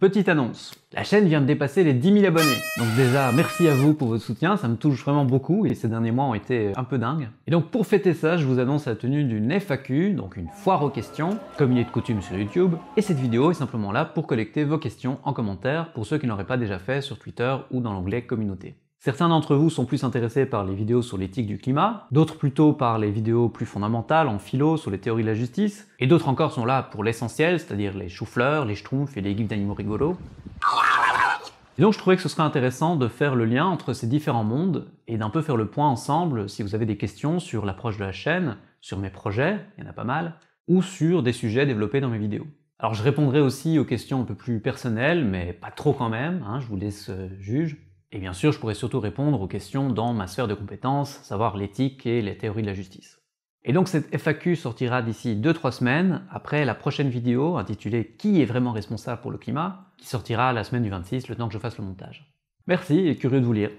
Petite annonce, la chaîne vient de dépasser les 10 000 abonnés. Donc déjà, merci à vous pour votre soutien, ça me touche vraiment beaucoup et ces derniers mois ont été un peu dingues. Et donc pour fêter ça, je vous annonce la tenue d'une FAQ, donc une foire aux questions, comme il est de coutume sur YouTube. Et cette vidéo est simplement là pour collecter vos questions en commentaire pour ceux qui n'auraient pas déjà fait sur Twitter ou dans l'onglet communauté. Certains d'entre vous sont plus intéressés par les vidéos sur l'éthique du climat, d'autres plutôt par les vidéos plus fondamentales en philo sur les théories de la justice, et d'autres encore sont là pour l'essentiel, c'est-à-dire les choux-fleurs, les schtroumpfs et les gifs d'animaux rigolos. Et donc je trouvais que ce serait intéressant de faire le lien entre ces différents mondes et d'un peu faire le point ensemble si vous avez des questions sur l'approche de la chaîne, sur mes projets, il y en a pas mal, ou sur des sujets développés dans mes vidéos. Alors je répondrai aussi aux questions un peu plus personnelles, mais pas trop quand même, hein, je vous laisse juger. Euh, juge. Et bien sûr, je pourrais surtout répondre aux questions dans ma sphère de compétences, savoir l'éthique et les théories de la justice. Et donc cette FAQ sortira d'ici 2-3 semaines, après la prochaine vidéo intitulée Qui est vraiment responsable pour le climat, qui sortira la semaine du 26, le temps que je fasse le montage. Merci et curieux de vous lire.